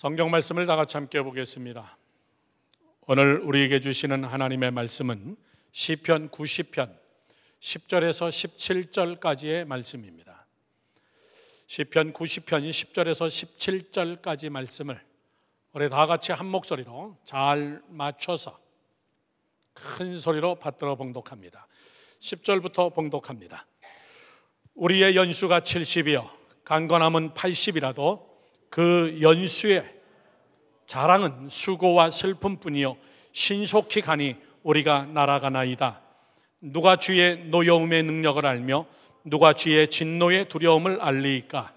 성경 말씀을 다 같이 함께 보겠습니다. 오늘 우리에게 주시는 하나님의 말씀은 시편 90편 10절에서 17절까지의 말씀입니다. 시편 9 0편 10절에서 17절까지 말씀을 우리 다 같이 한 목소리로 잘 맞춰서 큰 소리로 받들어 봉독합니다. 10절부터 봉독합니다. 우리의 연수가 70이요 강건함은 80이라도 그 연수에 자랑은 수고와 슬픔뿐이요 신속히 가니 우리가 날아가나이다. 누가 주의 노여움의 능력을 알며 누가 주의 진노의 두려움을 알리이까?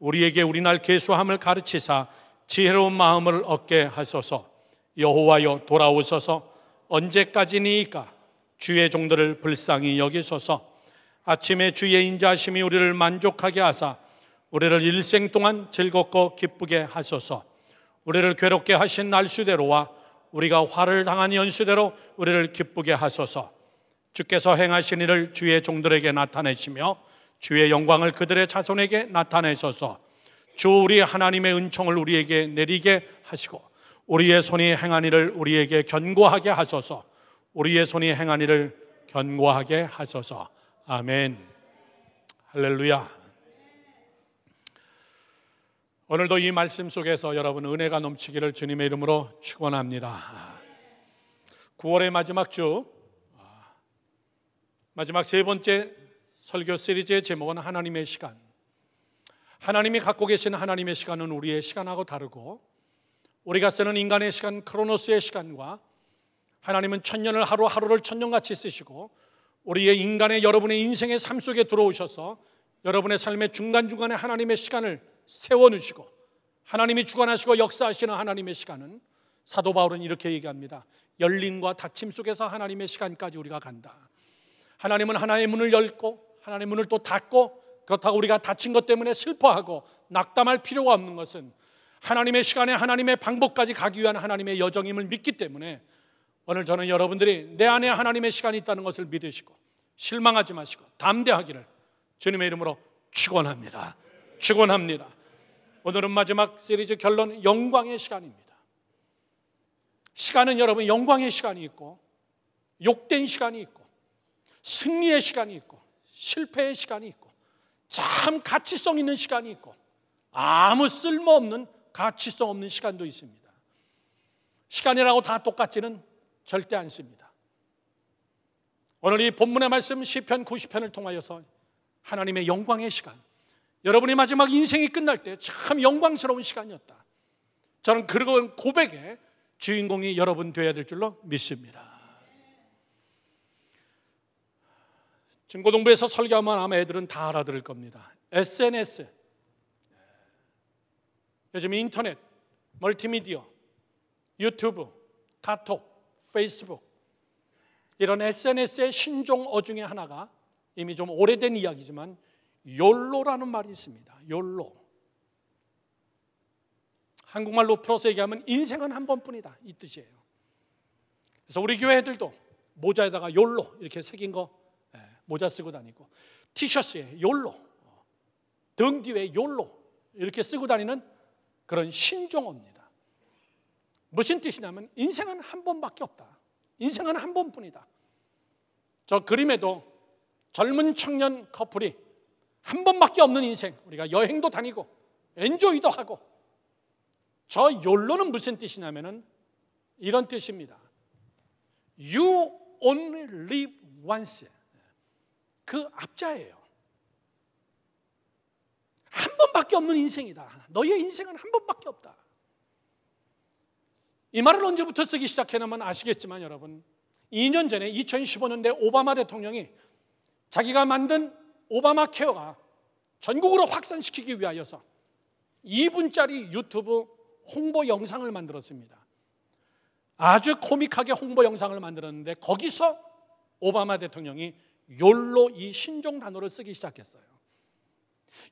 우리에게 우리날 계수함을 가르치사 지혜로운 마음을 얻게 하소서. 여호와여 돌아오소서. 언제까지니이까? 주의 종들을 불쌍히 여기소서. 아침에 주의 인자심이 우리를 만족하게 하사 우리를 일생 동안 즐겁고 기쁘게 하소서. 우리를 괴롭게 하신 날수대로와 우리가 화를 당한 연수대로 우리를 기쁘게 하소서. 주께서 행하신 이를 주의 종들에게 나타내시며 주의 영광을 그들의 자손에게 나타내소서주 우리 하나님의 은총을 우리에게 내리게 하시고 우리의 손이 행한 이를 우리에게 견고하게 하소서. 우리의 손이 행한 이를 견고하게 하소서. 아멘. 할렐루야. 오늘도 이 말씀 속에서 여러분 은혜가 넘치기를 주님의 이름으로 축원합니다. 9월의 마지막 주 마지막 세 번째 설교 시리즈의 제목은 하나님의 시간. 하나님이 갖고 계신 하나님의 시간은 우리의 시간하고 다르고 우리가 쓰는 인간의 시간 크로노스의 시간과 하나님은 천년을 하루 하루를 천년같이 쓰시고 우리의 인간의 여러분의 인생의 삶 속에 들어오셔서 여러분의 삶의 중간중간에 하나님의 시간을 세워놓으시고 하나님이 주관하시고 역사하시는 하나님의 시간은 사도 바울은 이렇게 얘기합니다. 열림과 닫힘 속에서 하나님의 시간까지 우리가 간다. 하나님은 하나의 문을 열고 하나님의 문을 또 닫고 그렇다고 우리가 닫힌 것 때문에 슬퍼하고 낙담할 필요가 없는 것은 하나님의 시간에 하나님의 방법까지 가기 위한 하나님의 여정임을 믿기 때문에 오늘 저는 여러분들이 내 안에 하나님의 시간이 있다는 것을 믿으시고 실망하지 마시고 담대하기를 주님의 이름으로 축원합니다. 축원합니다. 오늘은 마지막 시리즈 결론 영광의 시간입니다. 시간은 여러분 영광의 시간이 있고 욕된 시간이 있고 승리의 시간이 있고 실패의 시간이 있고 참 가치성 있는 시간이 있고 아무 쓸모없는 가치성 없는 시간도 있습니다. 시간이라고 다 똑같지는 절대 않습니다. 오늘 이 본문의 말씀 시편 90편을 통하여서 하나님의 영광의 시간 여러분이 마지막 인생이 끝날 때 참 영광스러운 시간이었다. 저는 그런 고백의 주인공이 여러분 되어야 될 줄로 믿습니다. 중고동부에서 설교하면 아마 애들은 다 알아들을 겁니다. SNS. 요즘 인터넷, 멀티미디어, 유튜브, 카톡, 페이스북. 이런 SNS의 신종 어중의 하나가 이미 좀 오래된 이야기지만 욜로라는 말이 있습니다. 욜로. 한국말로 풀어서 얘기하면 인생은 한 번뿐이다 이 뜻이에요. 그래서 우리 교회 애들도 모자에다가 욜로 이렇게 새긴 거 예, 모자 쓰고 다니고 티셔츠에 욜로 등 뒤에 욜로 이렇게 쓰고 다니는 그런 신종어입니다. 무슨 뜻이냐면 인생은 한 번밖에 없다. 인생은 한 번뿐이다. 저 그림에도 젊은 청년 커플이 한 번밖에 없는 인생 우리가 여행도 다니고 엔조이도 하고 저 욜로는 무슨 뜻이냐면은 이런 뜻입니다. You only live once. 그 앞자예요. 한 번밖에 없는 인생이다. 너의 희 인생은 한 번밖에 없다. 이 말을 언제부터 쓰기 시작했냐면 아시겠지만 여러분, 2년 전에 2015년대 오바마 대통령이 자기가 만든 오바마 케어가 전국으로 확산시키기 위하여서 2분짜리 유튜브 홍보 영상을 만들었습니다. 아주 코믹하게 홍보 영상을 만들었는데 거기서 오바마 대통령이 욜로 이 신종 단어를 쓰기 시작했어요.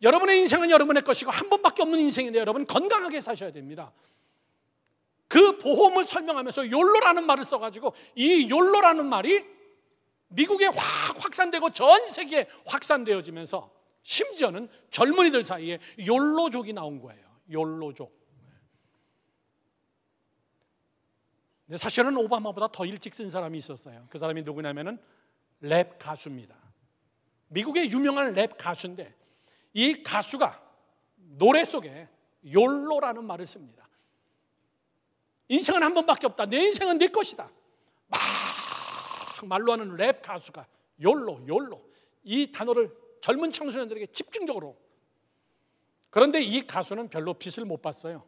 여러분의 인생은 여러분의 것이고 한 번밖에 없는 인생인데 여러분 건강하게 사셔야 됩니다. 그 보험을 설명하면서 욜로라는 말을 써가지고 이 욜로라는 말이 미국에 확 확산되고 전 세계에 확산되어지면서 심지어는 젊은이들 사이에 욜로족이 나온 거예요. 욜로족. 근데 사실은 오바마보다 더 일찍 쓴 사람이 있었어요. 그 사람이 누구냐면은 랩 가수입니다. 미국의 유명한 랩 가수인데 이 가수가 노래 속에 욜로라는 말을 씁니다. 인생은 한 번밖에 없다. 내 인생은 내 것이다. 막막 말로 하는 랩 가수가 욜로 욜로 이 단어를 젊은 청소년들에게 집중적으로 그런데 이 가수는 별로 빛을 못 봤어요.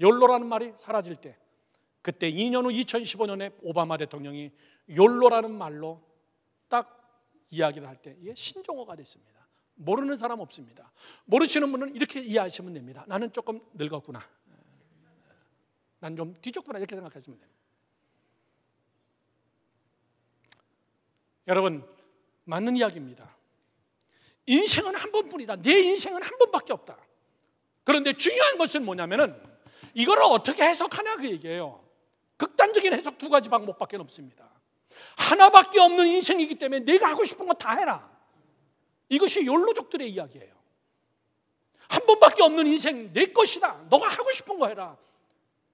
욜로라는 말이 사라질 때 그때 2년 후 2015년에 오바마 대통령이 욜로라는 말로 딱 이야기를 할 때 이게 신종어가 됐습니다. 모르는 사람 없습니다. 모르시는 분은 이렇게 이해하시면 됩니다. 나는 조금 늙었구나. 난 좀 뒤졌구나 이렇게 생각하시면 됩니다. 여러분 맞는 이야기입니다. 인생은 한 번뿐이다. 내 인생은 한 번밖에 없다. 그런데 중요한 것은 뭐냐면은 이거를 어떻게 해석하냐 그 얘기예요. 극단적인 해석 두 가지 방법밖에 없습니다. 하나밖에 없는 인생이기 때문에 내가 하고 싶은 거 다 해라. 이것이 욜로족들의 이야기예요. 한 번밖에 없는 인생 내 것이다. 너가 하고 싶은 거 해라.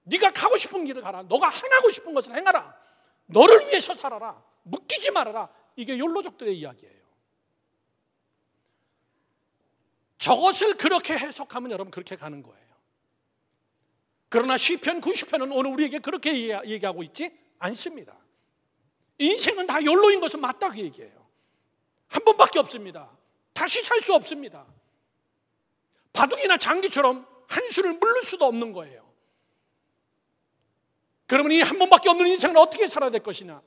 네가 가고 싶은 길을 가라. 너가 행하고 싶은 것을 행하라. 너를 위해서 살아라. 묶이지 말아라. 이게 욜로족들의 이야기예요. 저것을 그렇게 해석하면 여러분 그렇게 가는 거예요. 그러나 시편 90편은 오늘 우리에게 그렇게 얘기하고 있지 않습니다. 인생은 다 욜로인 것은 맞다고 얘기해요. 한 번밖에 없습니다. 다시 살 수 없습니다. 바둑이나 장기처럼 한수를 물릴 수도 없는 거예요. 그러면 이 한 번밖에 없는 인생을 어떻게 살아야 될 것이냐?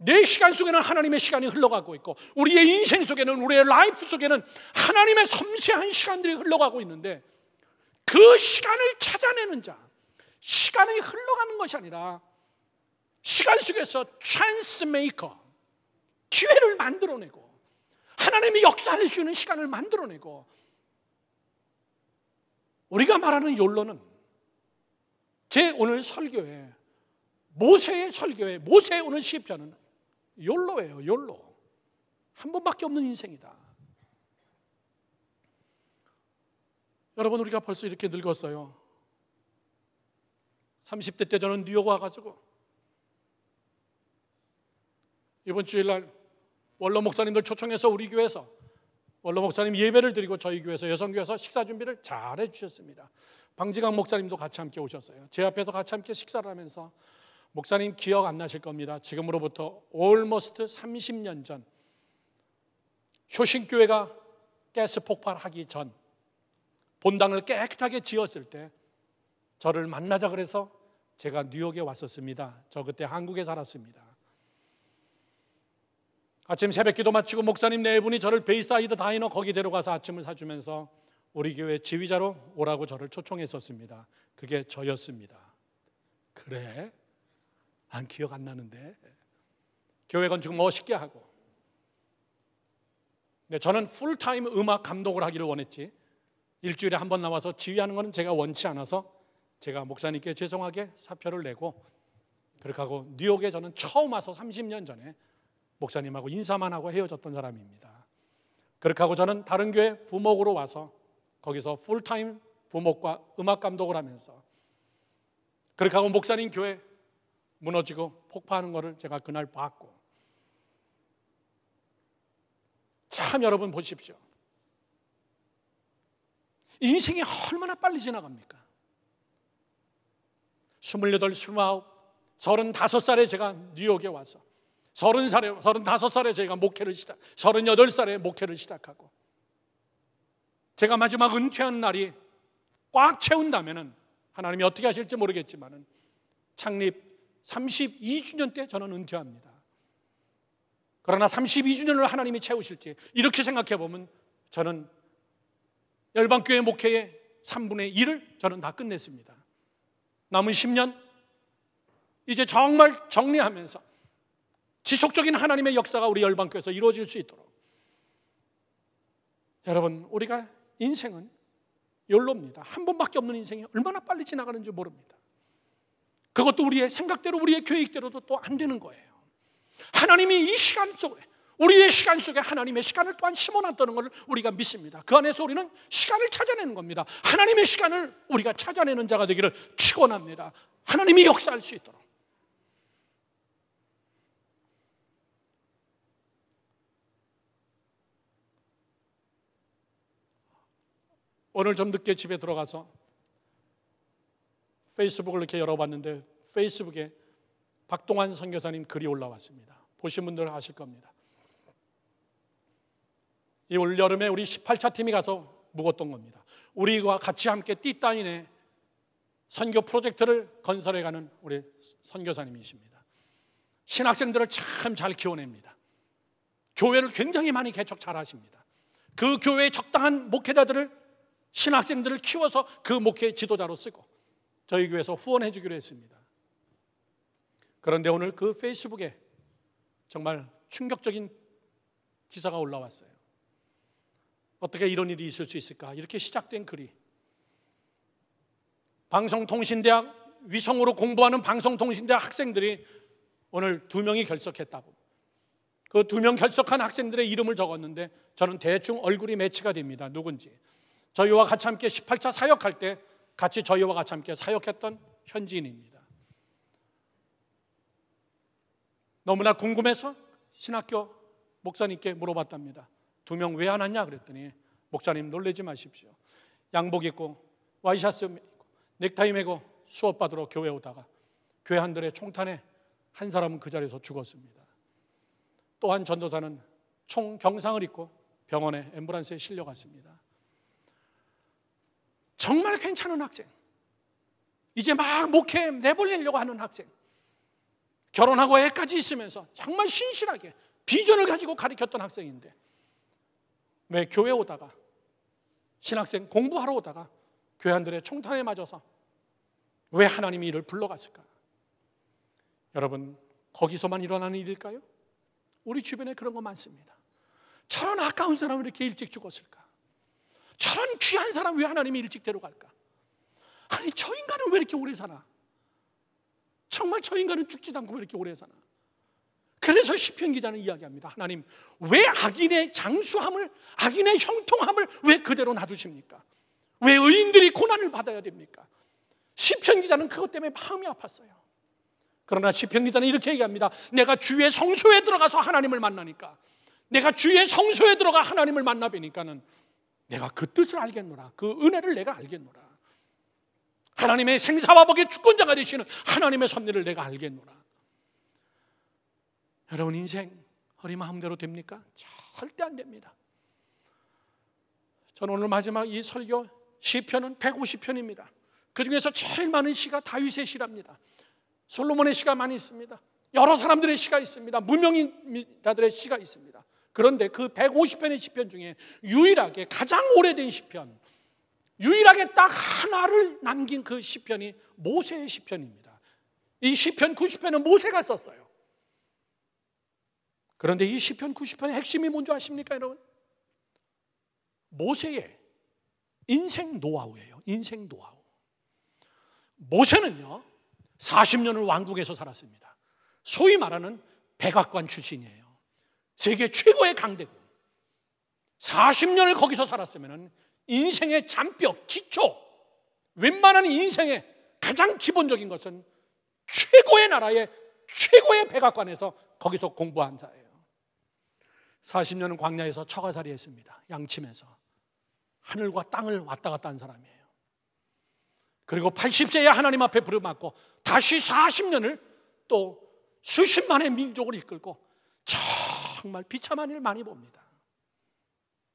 내 시간 속에는 하나님의 시간이 흘러가고 있고 우리의 인생 속에는 우리의 라이프 속에는 하나님의 섬세한 시간들이 흘러가고 있는데 그 시간을 찾아내는 자 시간이 흘러가는 것이 아니라 시간 속에서 찬스 메이커 기회를 만들어내고 하나님이 역사할수있는 시간을 만들어내고 우리가 말하는 욜로는 제 오늘 설교에 모세의 설교에 모세의 오늘 시편은 욜로예요, 욜로. 한 번밖에 없는 인생이다. 여러분, 우리가 벌써 이렇게 늙었어요. 30대 때 저는 뉴욕 와가지고 이번 주일날 원로 목사님들 초청해서 우리 교회에서 원로 목사님 예배를 드리고 저희 교회에서 여성교회에서 식사 준비를 잘 해주셨습니다. 방지강 목사님도 같이 함께 오셨어요. 제 앞에서 같이 함께 식사를 하면서 목사님 기억 안 나실 겁니다. 지금으로부터 almost 30년 전 효신교회가 가스 폭발하기 전 본당을 깨끗하게 지었을 때 저를 만나자 그래서 제가 뉴욕에 왔었습니다. 저 그때 한국에 살았습니다. 아침 새벽 기도 마치고 목사님 네 분이 저를 베이사이드 다이너 거기 데려가서 아침을 사주면서 우리 교회 지휘자로 오라고 저를 초청했었습니다. 그게 저였습니다. 그래? 안 기억 안 나는데 교회 건축 멋있게 하고. 근데 저는 풀타임 음악 감독을 하기를 원했지. 일주일에 한 번 나와서 지휘하는 것은 제가 원치 않아서 제가 목사님께 죄송하게 사표를 내고 그렇게 하고 뉴욕에 저는 처음 와서 30년 전에 목사님하고 인사만 하고 헤어졌던 사람입니다. 그렇게 하고 저는 다른 교회 부목으로 와서 거기서 풀타임 부목과 음악 감독을 하면서 그렇게 하고 목사님 교회 무너지고 폭파하는 것을 제가 그날 봤고 참 여러분 보십시오. 인생이 얼마나 빨리 지나갑니까? 28, 29, 35살에 제가 뉴욕에 와서 30살에, 35살에 저가 목회를 시작, 하고 38살에 목회를 시작하고 제가 마지막 은퇴한 날이 꽉 채운다면 하나님이 어떻게 하실지 모르겠지만 창립 32주년 때 저는 은퇴합니다. 그러나 32주년을 하나님이 채우실지 이렇게 생각해 보면 저는 열방교회 목회의 3분의 1을 저는 다 끝냈습니다. 남은 10년 이제 정말 정리하면서 지속적인 하나님의 역사가 우리 열방교회에서 이루어질 수 있도록 여러분 우리가 인생은 열로입니다. 한 번밖에 없는 인생이 얼마나 빨리 지나가는지 모릅니다. 그것도 우리의 생각대로 우리의 계획대로도 또 안 되는 거예요. 하나님이 이 시간 속에 우리의 시간 속에 하나님의 시간을 또한 심어놨다는 것을 우리가 믿습니다. 그 안에서 우리는 시간을 찾아내는 겁니다. 하나님의 시간을 우리가 찾아내는 자가 되기를 축원합니다. 하나님이 역사할 수 있도록. 오늘 좀 늦게 집에 들어가서 페이스북을 이렇게 열어봤는데 페이스북에 박동환 선교사님 글이 올라왔습니다. 보신 분들 아실 겁니다. 이 올여름에 우리 18차 팀이 가서 묵었던 겁니다. 우리와 같이 함께 띠따인의 선교 프로젝트를 건설해가는 우리 선교사님이십니다. 신학생들을 참 잘 키워냅니다. 교회를 굉장히 많이 개척 잘 하십니다. 그 교회에 적당한 목회자들을 신학생들을 키워서 그 목회 지도자로 쓰고 저희 교회에서 후원해 주기로 했습니다. 그런데 오늘 그 페이스북에 정말 충격적인 기사가 올라왔어요. 어떻게 이런 일이 있을 수 있을까? 이렇게 시작된 글이 방송통신대학 위성으로 공부하는 방송통신대학 학생들이 오늘 두 명이 결석했다고. 그 두 명 결석한 학생들의 이름을 적었는데 저는 대충 얼굴이 매치가 됩니다. 누군지. 저희와 같이 함께 18차 사역할 때 같이 저희와 같이 함께 사역했던 현지인입니다. 너무나 궁금해서 신학교 목사님께 물어봤답니다. 두 명 왜 안 왔냐 그랬더니 목사님 놀래지 마십시오. 양복 입고 와이셔츠 입고 넥타이 메고 수업 받으러 교회 오다가 교회 한들의 총탄에 한 사람은 그 자리에서 죽었습니다. 또한 전도사는 총 경상을 입고 병원에 앰뷸런스에 실려갔습니다. 정말 괜찮은 학생. 이제 막 목회 내보내려고 하는 학생. 결혼하고 애까지 있으면서 정말 신실하게 비전을 가지고 가르쳤던 학생인데 왜 교회 오다가 신학생 공부하러 오다가 교회안들의 총탄에 맞아서 왜 하나님이 이를 불러갔을까? 여러분 거기서만 일어나는 일일까요? 우리 주변에 그런 거 많습니다. 저런 아까운 사람을 이렇게 일찍 죽었을까? 저런 귀한 사람 왜 하나님이 일찍 데려갈까? 아니 저 인간은 왜 이렇게 오래 사나? 정말 저 인간은 죽지도 않고 왜 이렇게 오래 사나? 그래서 시편 기자는 이야기합니다. 하나님, 왜 악인의 장수함을, 악인의 형통함을 왜 그대로 놔두십니까? 왜 의인들이 고난을 받아야 됩니까? 시편 기자는 그것 때문에 마음이 아팠어요. 그러나 시편 기자는 이렇게 얘기합니다. 내가 주의 성소에 들어가서 하나님을 만나니까, 내가 주의 성소에 들어가 하나님을 만나 뵈니까는 내가 그 뜻을 알겠노라. 그 은혜를 내가 알겠노라. 하나님의 생사와 복의 주권자가 되시는 하나님의 섭리를 내가 알겠노라. 여러분 인생 허리 마음대로 됩니까? 절대 안 됩니다. 저는 오늘 마지막 이 설교 시편은 150편입니다. 그 중에서 제일 많은 시가 다윗의 시랍니다. 솔로몬의 시가 많이 있습니다. 여러 사람들의 시가 있습니다. 무명인자들의 시가 있습니다. 그런데 그 150편의 시편 중에 유일하게 가장 오래된 시편, 유일하게 딱 하나를 남긴 그 시편이 모세의 시편입니다. 이 시편 90편은 모세가 썼어요. 그런데 이 시편 90편의 핵심이 뭔지 아십니까, 여러분? 모세의 인생 노하우예요. 인생 노하우. 모세는요, 40년을 왕국에서 살았습니다. 소위 말하는 백악관 출신이에요. 세계 최고의 강대국. 40년을 거기서 살았으면 인생의 잔뼈, 기초, 웬만한 인생의 가장 기본적인 것은 최고의 나라의 최고의 백악관에서 거기서 공부한 자예요. 40년은 광야에서 처가살이 했습니다. 양치면서 하늘과 땅을 왔다 갔다 한 사람이에요. 그리고 80세에 하나님 앞에 부르맞고 다시 40년을 또 수십만의 민족을 이끌고 저 정말 비참한 일 많이 봅니다.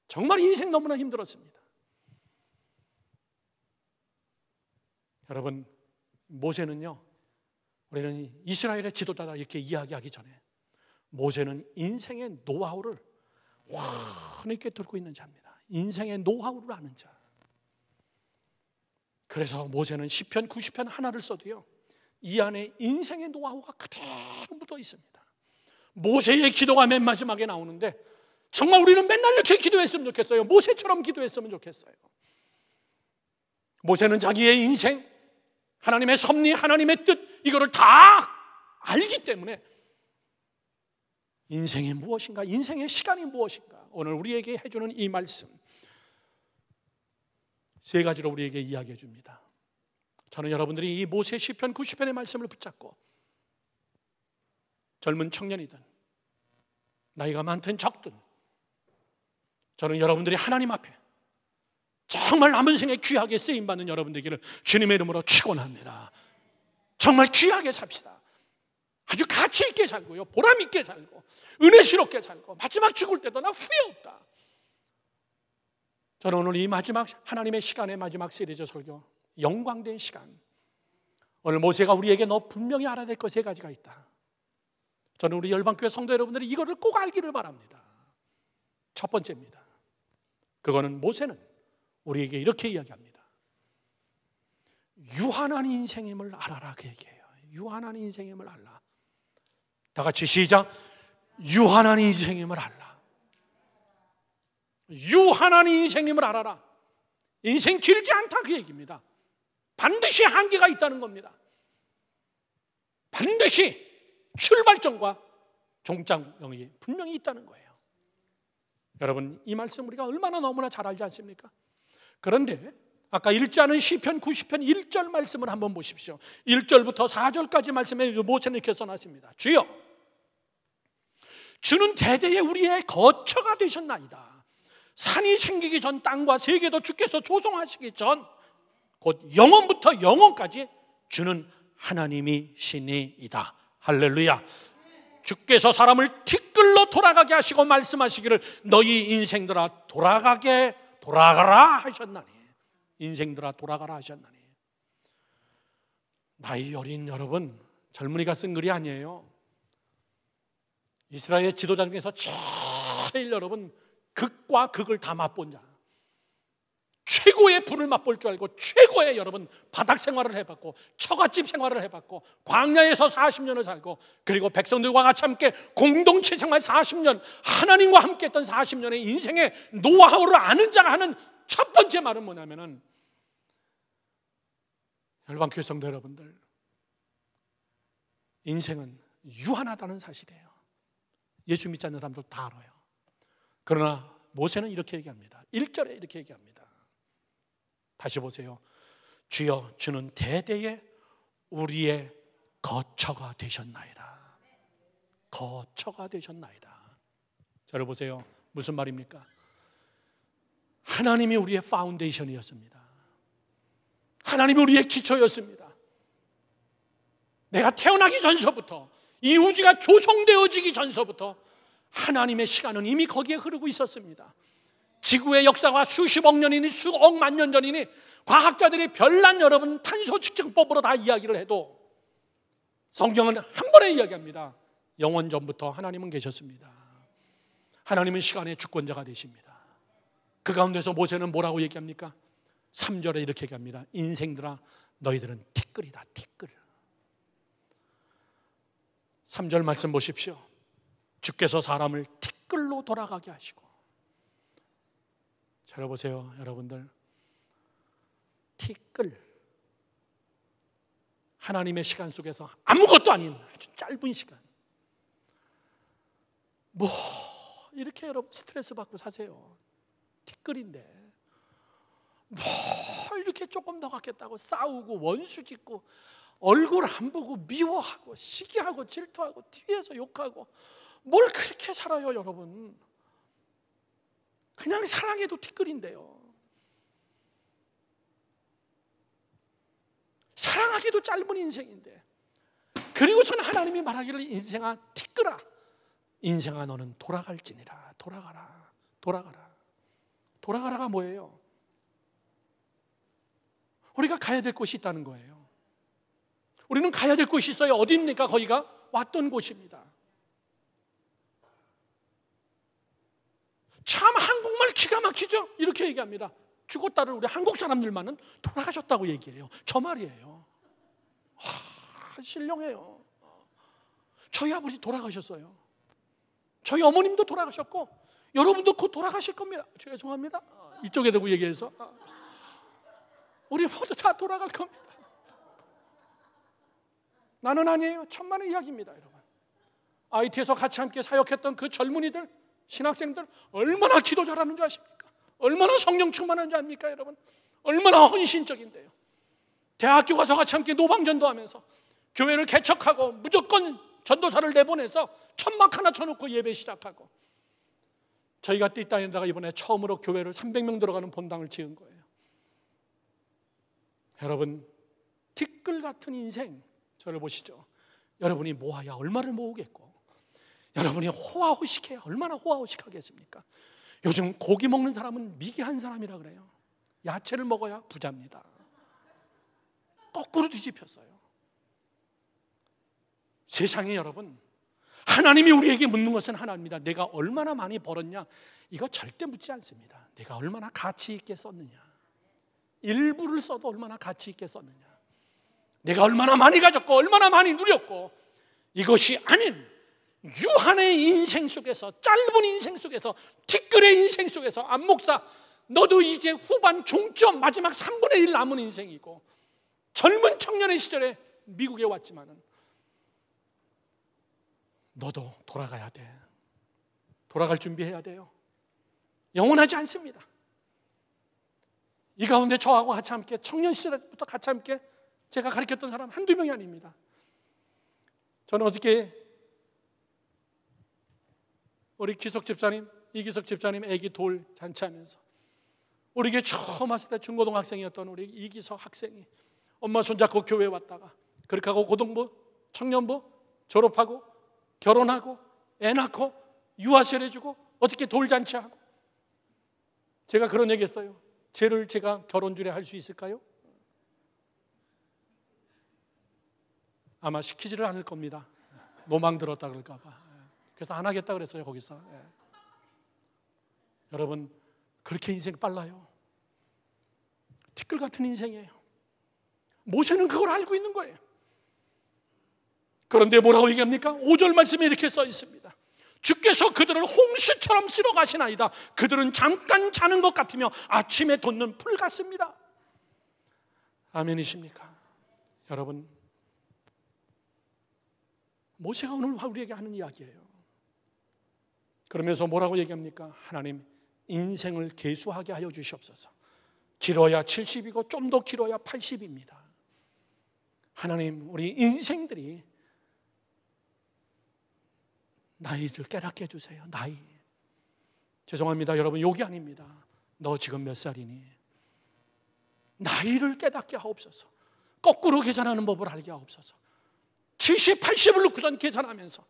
정말 인생 너무나 힘들었습니다. 여러분, 모세는요, 우리는 이스라엘의 지도자다 이렇게 이야기하기 전에 모세는 인생의 노하우를 환하게 들고 있는 자입니다. 인생의 노하우를 아는 자. 그래서 모세는 10편, 90편 하나를 써도요, 이 안에 인생의 노하우가 그대로 묻어 있습니다. 모세의 기도가 맨 마지막에 나오는데 정말 우리는 맨날 이렇게 기도했으면 좋겠어요. 모세처럼 기도했으면 좋겠어요. 모세는 자기의 인생, 하나님의 섭리, 하나님의 뜻, 이거를 다 알기 때문에 인생이 무엇인가, 인생의 시간이 무엇인가, 오늘 우리에게 해주는 이 말씀. 세 가지로 우리에게 이야기해 줍니다. 저는 여러분들이 이 모세 시편 90편의 말씀을 붙잡고 젊은 청년이든 나이가 많든 적든 저는 여러분들이 하나님 앞에 정말 남은 생에 귀하게 쓰임 받는 여러분들에게를 주님의 이름으로 축원합니다. 정말 귀하게 삽시다. 아주 가치 있게 살고요. 보람 있게 살고 은혜스럽게 살고 마지막 죽을 때도 나 후회 없다. 저는 오늘 이 마지막 하나님의 시간의 마지막 세대즈 설교 영광된 시간 오늘 모세가 우리에게 너 분명히 알아야 될 것 세 가지가 있다. 저는 우리 열방교회 성도 여러분들이 이거를 꼭 알기를 바랍니다. 첫 번째입니다. 그거는 모세는 우리에게 이렇게 이야기합니다. 유한한 인생임을 알아라 그 얘기예요. 유한한 인생임을 알라. 다 같이 시작. 유한한 인생임을 알라. 유한한 인생임을 알아라. 인생 길지 않다 그 얘기입니다. 반드시 한계가 있다는 겁니다. 반드시 출발점과 종착역이 분명히 있다는 거예요. 여러분 이 말씀 우리가 얼마나 너무나 잘 알지 않습니까? 그런데 아까 읽지 않은 시편 90편 1절 말씀을 한번 보십시오. 1절부터 4절까지 말씀에 모세는 이렇게 써놨습니다. 주여 주는 대대에 우리의 거처가 되셨나이다. 산이 생기기 전 땅과 세계도 주께서 조성하시기 전 곧 영원부터 영원까지 주는 하나님이시니이다. 할렐루야. 주께서 사람을 티끌로 돌아가게 하시고 말씀하시기를 너희 인생들아 돌아가게 돌아가라 하셨나니 인생들아 돌아가라 하셨나니 나이 어린 여러분 젊은이가 쓴 글이 아니에요 이스라엘 지도자 중에서 제일 여러분 극과 극을 다 맛본 자 최고의 불을 맛볼 줄 알고 최고의 여러분 바닥 생활을 해봤고 처갓집 생활을 해봤고 광야에서 40년을 살고 그리고 백성들과 같이 함께 공동체 생활 40년 하나님과 함께 했던 40년의 인생의 노하우를 아는 자가 하는 첫 번째 말은 뭐냐면은 열방교회 성도 여러분들 인생은 유한하다는 사실이에요 예수 믿지 않는 사람들 다 알아요 그러나 모세는 이렇게 얘기합니다 1절에 이렇게 얘기합니다 다시 보세요. 주여 주는 대대에 우리의 거처가 되셨나이다. 거처가 되셨나이다. 자를 보세요. 무슨 말입니까? 하나님이 우리의 파운데이션이었습니다. 하나님이 우리의 기초였습니다. 내가 태어나기 전서부터 이 우주가 조성되어지기 전서부터 하나님의 시간은 이미 거기에 흐르고 있었습니다. 지구의 역사가 수십억 년이니 수억만 년 전이니 과학자들이 별난 여러분 탄소 측정법으로 다 이야기를 해도 성경은 한 번에 이야기합니다. 영원 전부터 하나님은 계셨습니다. 하나님은 시간의 주권자가 되십니다. 그 가운데서 모세는 뭐라고 얘기합니까? 3절에 이렇게 얘기합니다. 인생들아 너희들은 티끌이다 티끌. 3절 말씀 보십시오. 주께서 사람을 티끌로 돌아가게 하시고 잘 보세요, 여러분들. 티끌. 하나님의 시간 속에서 아무것도 아닌 아주 짧은 시간. 뭐 이렇게 여러분 스트레스 받고 사세요. 티끌인데. 뭐 이렇게 조금 더 갖겠다고 싸우고 원수 짓고 얼굴 안 보고 미워하고 시기하고 질투하고 뒤에서 욕하고 뭘 그렇게 살아요, 여러분. 그냥 사랑해도 티끌인데요. 사랑하기도 짧은 인생인데. 그리고선 하나님이 말하기를 인생아 티끌아 인생아 너는 돌아갈지니라 돌아가라 돌아가라 돌아가라가 뭐예요? 우리가 가야 될 곳이 있다는 거예요. 우리는 가야 될 곳이 있어요. 어디입니까? 거기가 왔던 곳입니다. 참 한국말 기가 막히죠? 이렇게 얘기합니다. 죽었다를 우리 한국 사람들만은 돌아가셨다고 얘기해요. 저 말이에요. 하, 신령해요. 저희 아버지 돌아가셨어요. 저희 어머님도 돌아가셨고 여러분도 곧 돌아가실 겁니다. 죄송합니다. 이쪽에 대고 얘기해서 우리 모두 다 돌아갈 겁니다. 나는 아니에요. 천만의 이야기입니다, 여러분. IT에서 같이 함께 사역했던 그 젊은이들 신학생들 얼마나 기도 잘하는 줄 아십니까? 얼마나 성령 충만한 줄 압니까, 여러분? 얼마나 헌신적인데요. 대학교 가서 같이 함께 노방전도 하면서 교회를 개척하고 무조건 전도사를 내보내서 천막 하나 쳐놓고 예배 시작하고 저희가 이 땅에다가 이번에 처음으로 교회를 300명 들어가는 본당을 지은 거예요. 여러분, 티끌 같은 인생 저를 보시죠. 여러분이 모아야 얼마를 모으겠고 여러분이 호화호식해요. 얼마나 호화호식하겠습니까? 요즘 고기 먹는 사람은 미개한 사람이라 그래요. 야채를 먹어야 부자입니다. 거꾸로 뒤집혔어요. 세상에 여러분, 하나님이 우리에게 묻는 것은 하나입니다. 내가 얼마나 많이 벌었냐? 이거 절대 묻지 않습니다. 내가 얼마나 가치 있게 썼느냐? 일부를 써도 얼마나 가치 있게 썼느냐? 내가 얼마나 많이 가졌고, 얼마나 많이 누렸고, 이것이 아닌 유한의 인생 속에서 짧은 인생 속에서 티끌의 인생 속에서 안목사 아, 너도 이제 후반 종점 마지막 3분의 1 남은 인생이고 젊은 청년의 시절에 미국에 왔지만은 너도 돌아가야 돼. 돌아갈 준비해야 돼요. 영원하지 않습니다. 이 가운데 저하고 같이 함께 청년 시절부터 같이 함께 제가 가르쳤던 사람 한두 명이 아닙니다. 저는 어떻게 우리 기석 집사님, 이기석 집사님 애기 돌 잔치하면서 우리 게 처음 왔을 때 중고등학생이었던 우리 이기석 학생이 엄마 손잡고 교회 왔다가 그렇게 하고 고등부, 청년부 졸업하고 결혼하고 애 낳고 유아실해주고 어떻게 돌잔치하고 제가 그런 얘기했어요. 죄를 제가 결혼줄에 할수 있을까요? 아마 시키지를 않을 겁니다. 노망 뭐 들었다 그럴까 봐. 그래서 안 하겠다 그랬어요 거기서. 예. 여러분 그렇게 인생 빨라요. 티끌 같은 인생이에요. 모세는 그걸 알고 있는 거예요. 그런데 뭐라고 얘기합니까? 5절 말씀에 이렇게 써 있습니다. 주께서 그들을 홍수처럼 쓸어 가신아이다 그들은 잠깐 자는 것 같으며 아침에 돋는 풀 같습니다. 아멘이십니까? 여러분, 모세가 오늘 우리에게 하는 이야기예요. 그러면서 뭐라고 얘기합니까? 하나님 인생을 개수하게 하여 주시옵소서. 길어야 70이고 좀 더 길어야 80입니다. 하나님 우리 인생들이 나이를 깨닫게 해주세요. 나이. 죄송합니다. 여러분, 욕이 아닙니다. 너 지금 몇 살이니? 나이를 깨닫게 하옵소서. 거꾸로 계산하는 법을 알게 하옵소서. 70, 80을 놓고선 계산하면서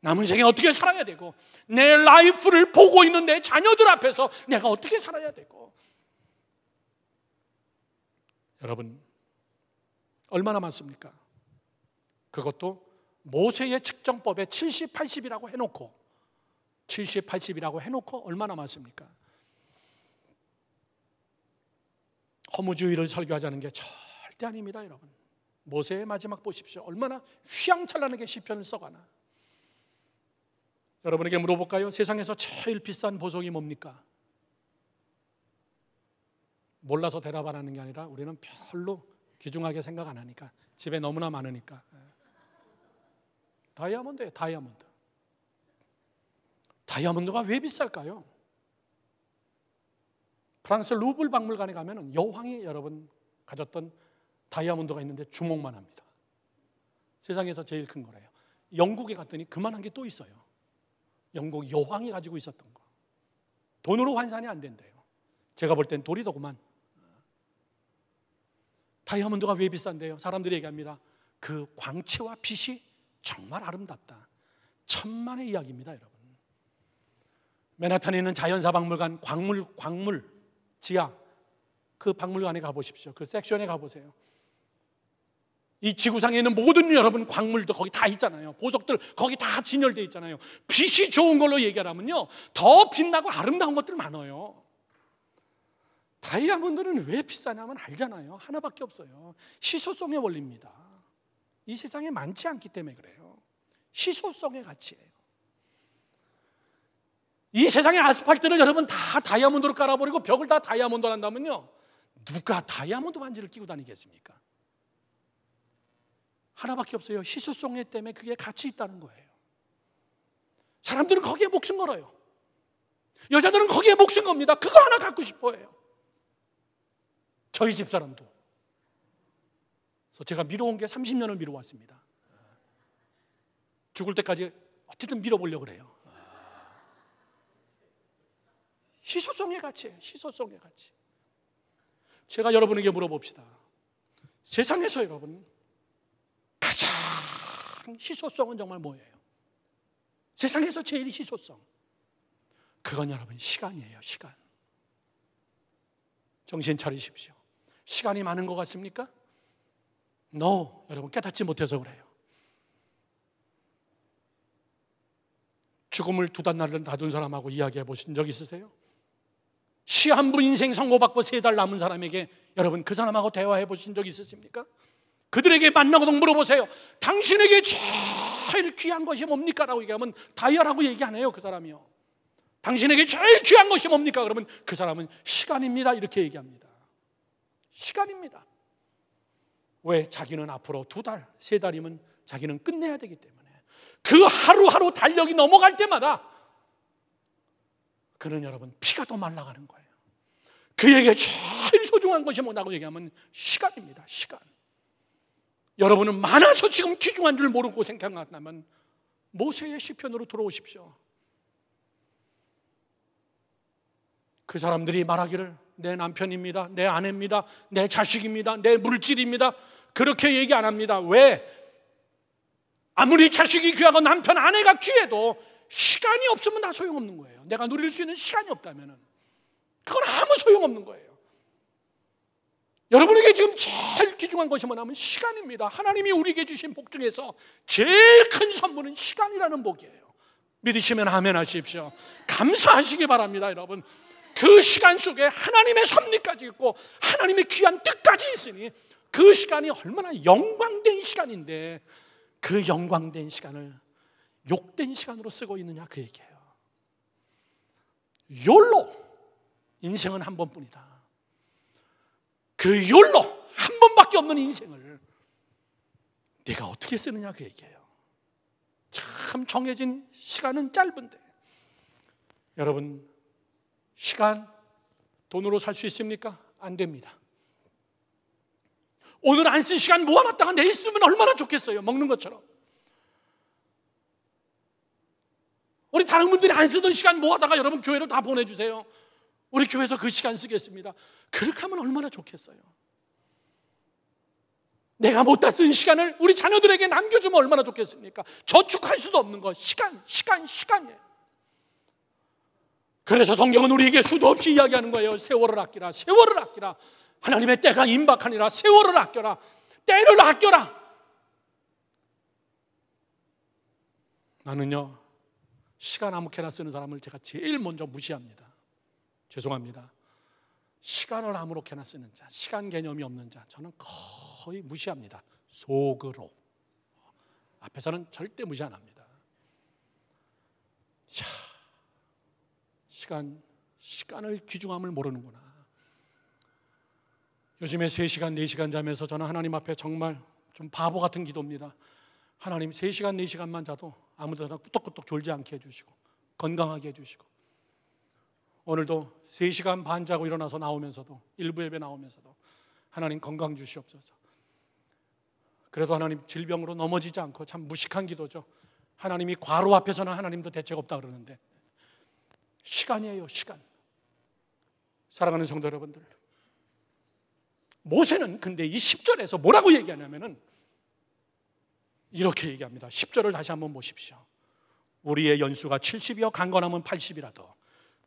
남은 생에 어떻게 살아야 되고 내 라이프를 보고 있는 내 자녀들 앞에서 내가 어떻게 살아야 되고 여러분 얼마나 많습니까? 그것도 모세의 측정법에 70, 80이라고 해놓고 70, 80이라고 해놓고 얼마나 많습니까? 허무주의를 설교하자는 게 절대 아닙니다 여러분 모세의 마지막 보십시오 얼마나 휘황찬란하게 시편을 써가나 여러분에게 물어볼까요? 세상에서 제일 비싼 보석이 뭡니까? 몰라서 대답하라는 게 아니라 우리는 별로 귀중하게 생각 안 하니까 집에 너무나 많으니까 다이아몬드예요 다이아몬드 다이아몬드가 왜 비쌀까요? 프랑스 루블 박물관에 가면 여왕이 여러분 가졌던 다이아몬드가 있는데 주목만 합니다 세상에서 제일 큰 거래요 영국에 갔더니 그만한 게 또 있어요 영국 여왕이 가지고 있었던 거. 돈으로 환산이 안 된대요. 제가 볼 땐 돌이 더구만. 다이아몬드가 왜 비싼데요? 사람들이 얘기합니다. 그 광채와 빛이 정말 아름답다. 천만의 이야기입니다, 여러분. 맨하탄에 있는 자연사박물관 광물 광물 지하 그 박물관에 가보십시오. 그 섹션에 가보세요. 이 지구상에 있는 모든 여러분 광물도 거기 다 있잖아요. 보석들 거기 다진열되어 있잖아요. 빛이 좋은 걸로 얘기하라면요. 더 빛나고 아름다운 것들 많아요. 다이아몬드는 왜 비싸냐면 알잖아요. 하나밖에 없어요. 시소성의 원리입니다. 이 세상에 많지 않기 때문에 그래요. 시소성의 가치예요. 이 세상의 아스팔트를 여러분 다 다이아몬드로 깔아버리고 벽을 다 다이아몬드로 한다면요. 누가 다이아몬드 반지를 끼고 다니겠습니까? 하나밖에 없어요. 희소성애 때문에 그게 가치 있다는 거예요. 사람들은 거기에 목숨 걸어요. 여자들은 거기에 목숨 겁니다. 그거 하나 갖고 싶어 해요. 저희 집 사람도. 그래서 제가 미뤄온 게 30년을 미뤄왔습니다. 죽을 때까지 어쨌든 밀어보려고 그래요. 희소성의 가치예요. 희소성의 가치. 제가 여러분에게 물어봅시다. 세상에서 여러분 가장 희소성은 정말 뭐예요? 세상에서 제일 희소성. 그건 여러분 시간이에요, 시간. 정신 차리십시오. 시간이 많은 것 같습니까? No, 여러분 깨닫지 못해서 그래요. 죽음을 두 달 날을 놔둔 사람하고 이야기해 보신 적 있으세요? 시 한 분 인생 선고받고 세 달 남은 사람에게 여러분 그 사람하고 대화해 보신 적 있으십니까? 그들에게 만나고도 물어보세요. 당신에게 제일 귀한 것이 뭡니까? 라고 얘기하면 다이아라고 얘기 하네요그 사람이요. 당신에게 제일 귀한 것이 뭡니까? 그러면 그 사람은 시간입니다. 이렇게 얘기합니다. 시간입니다. 왜? 자기는 앞으로 두 달, 세 달이면 자기는 끝내야 되기 때문에 그 하루하루 달력이 넘어갈 때마다 그는 여러분 피가 더 말라가는 거예요. 그에게 제일 소중한 것이 뭐라고 얘기하면 시간입니다. 시간. 여러분은 많아서 지금 귀중한 줄 모르고 생각한다면 모세의 시편으로 돌아오십시오. 그 사람들이 말하기를 내 남편입니다. 내 아내입니다. 내 자식입니다. 내 물질입니다. 그렇게 얘기 안 합니다. 왜? 아무리 자식이 귀하고 남편 아내가 귀해도 시간이 없으면 다 소용없는 거예요. 내가 누릴 수 있는 시간이 없다면 그건 아무 소용없는 거예요. 여러분에게 지금 제일 귀중한 것이 뭐냐면 시간입니다. 하나님이 우리에게 주신 복 중에서 제일 큰 선물은 시간이라는 복이에요. 믿으시면 아멘 하십시오. 감사하시기 바랍니다, 여러분. 그 시간 속에 하나님의 섭리까지 있고 하나님의 귀한 뜻까지 있으니 그 시간이 얼마나 영광된 시간인데 그 영광된 시간을 욕된 시간으로 쓰고 있느냐 그 얘기예요. 욜로 인생은 한 번뿐이다. 그 욜로 한 번밖에 없는 인생을 내가 어떻게 쓰느냐 그 얘기예요. 참 정해진 시간은 짧은데 여러분 시간 돈으로 살 수 있습니까? 안 됩니다. 오늘 안 쓴 시간 모아놨다가 내일 쓰면 얼마나 좋겠어요. 먹는 것처럼. 우리 다른 분들이 안 쓰던 시간 모아다가 여러분 교회로 다 보내주세요. 우리 교회에서 그 시간 쓰겠습니다. 그렇게 하면 얼마나 좋겠어요. 내가 못다 쓴 시간을 우리 자녀들에게 남겨주면 얼마나 좋겠습니까? 저축할 수도 없는 것. 시간, 시간, 시간이에요. 그래서 성경은 우리에게 수도 없이 이야기하는 거예요. 세월을 아끼라, 세월을 아끼라. 하나님의 때가 임박하니라, 세월을 아껴라. 때를 아껴라. 나는요, 시간 아무케나 쓰는 사람을 제가 제일 먼저 무시합니다. 죄송합니다. 시간을 아무렇게나 쓰는 자, 시간 개념이 없는 자, 저는 거의 무시합니다. 속으로. 앞에서는 절대 무시 안 합니다. 야, 시간, 시간을 귀중함을 모르는구나. 요즘에 3시간, 4시간 자면서 저는 하나님 앞에 정말 좀 바보 같은 기도입니다. 하나님 3시간, 4시간만 자도 아무데나 끄떡끄떡 졸지 않게 해주시고 건강하게 해주시고 오늘도 3시간 반 자고 일어나서 나오면서도 일부 예배 나오면서도 하나님 건강 주시옵소서. 그래도 하나님 질병으로 넘어지지 않고 참 무식한 기도죠. 하나님이 과로 앞에서는 하나님도 대책 없다 그러는데 시간이에요, 시간. 사랑하는 성도 여러분들. 모세는 근데 이 10절에서 뭐라고 얘기하냐면은 이렇게 얘기합니다. 10절을 다시 한번 보십시오. 우리의 연수가 70이여 강건함은 80이라도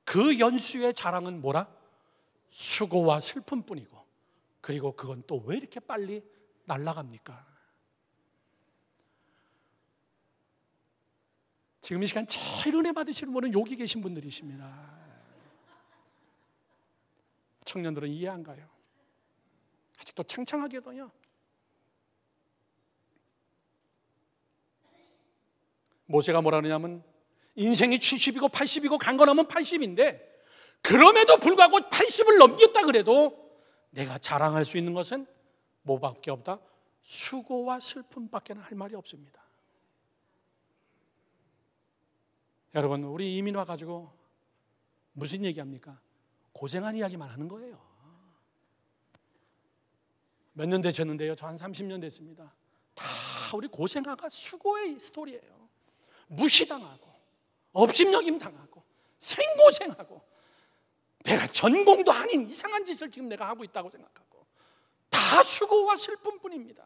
그 연수의 자랑은 뭐라? 수고와 슬픔뿐이고 그리고 그건 또 왜 이렇게 빨리 날라갑니까? 지금 이 시간 제일 은혜 받으시는 분은 여기 계신 분들이십니다. 청년들은 이해 안 가요. 아직도 창창하게도요. 모세가 뭐라 그냐면 인생이 70이고 80이고 강건하면 80인데 그럼에도 불구하고 80을 넘겼다 그래도 내가 자랑할 수 있는 것은 뭐밖에 없다? 수고와 슬픔밖에 할 말이 없습니다. 여러분, 우리 이민와 가지고 무슨 얘기합니까? 고생한 이야기만 하는 거예요. 몇 년 되셨는데요? 저 한 30년 됐습니다. 다 우리 고생아가 수고의 스토리예요. 무시당하고 업신여김 당하고 생고생하고 내가 전공도 아닌 이상한 짓을 지금 내가 하고 있다고 생각하고 다 수고와 슬픔뿐입니다.